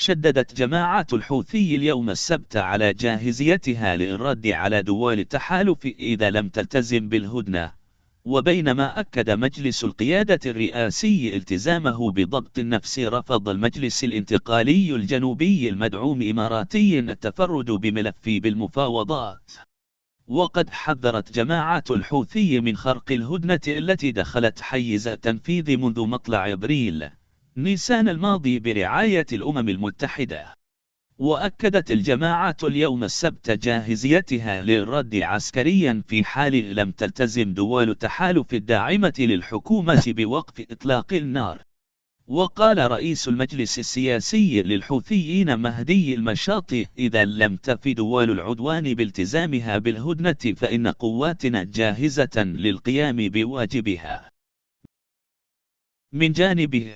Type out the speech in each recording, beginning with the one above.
شددت جماعة الحوثي اليوم السبت على جاهزيتها للرد على دول التحالف إذا لم تلتزم بالهدنة وبينما أكد مجلس القيادة الرئاسي التزامه بضبط النفس رفض المجلس الانتقالي الجنوبي المدعوم إماراتي التفرد بملف بالمفاوضات وقد حذرت جماعة الحوثي من خرق الهدنة التي دخلت حيز التنفيذ منذ مطلع أبريل نيسان الماضي برعاية الأمم المتحدة وأكدت الجماعة اليوم السبت جاهزيتها للرد عسكريا في حال لم تلتزم دول التحالف الداعمة للحكومة بوقف إطلاق النار وقال رئيس المجلس السياسي للحوثيين مهدي المشاطي إذا لم تف دول العدوان بالتزامها بالهدنة فإن قواتنا جاهزة للقيام بواجبها من جانبه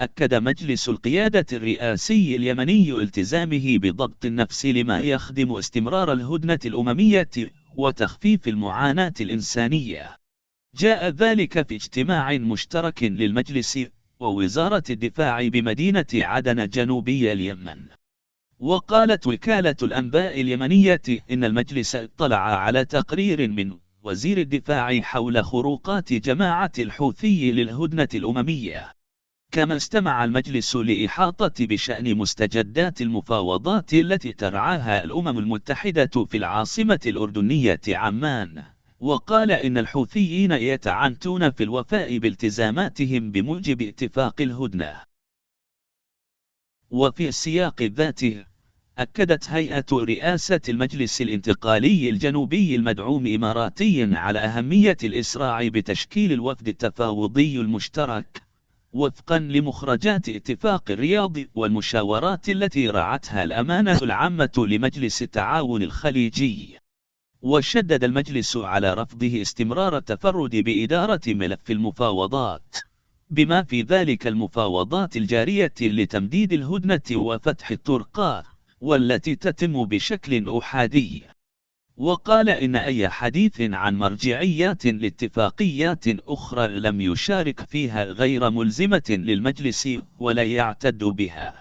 أكد مجلس القيادة الرئاسي اليمني التزامه بضبط النفس لما يخدم استمرار الهدنة الأممية وتخفيف المعاناة الإنسانية. جاء ذلك في اجتماع مشترك للمجلس ووزارة الدفاع بمدينة عدن جنوبي اليمن. وقالت وكالة الأنباء اليمنية إن المجلس اطلع على تقرير من وزير الدفاع حول خروقات جماعة الحوثي للهدنة الأممية. كما استمع المجلس لإحاطة بشأن مستجدات المفاوضات التي ترعاها الأمم المتحدة في العاصمة الأردنية عمان وقال إن الحوثيين يتعنتون في الوفاء بالتزاماتهم بموجب اتفاق الهدنة وفي السياق ذاته أكدت هيئة رئاسة المجلس الانتقالي الجنوبي المدعوم إماراتيا على أهمية الإسراع بتشكيل الوفد التفاوضي المشترك وفقا لمخرجات اتفاق الرياض والمشاورات التي رعتها الأمانة العامة لمجلس التعاون الخليجي وشدد المجلس على رفضه استمرار التفرد بإدارة ملف المفاوضات بما في ذلك المفاوضات الجارية لتمديد الهدنة وفتح الطرقات والتي تتم بشكل أحادي وقال إن أي حديث عن مرجعيات لاتفاقيات أخرى لم يشارك فيها غير ملزمة للمجلس ولا يعتد بها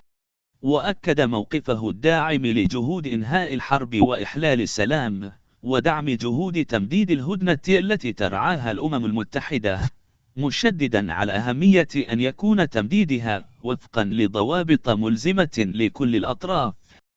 وأكد موقفه الداعم لجهود إنهاء الحرب وإحلال السلام ودعم جهود تمديد الهدنة التي ترعاها الأمم المتحدة مشددا على أهمية أن يكون تمديدها وفقا لضوابط ملزمة لكل الأطراف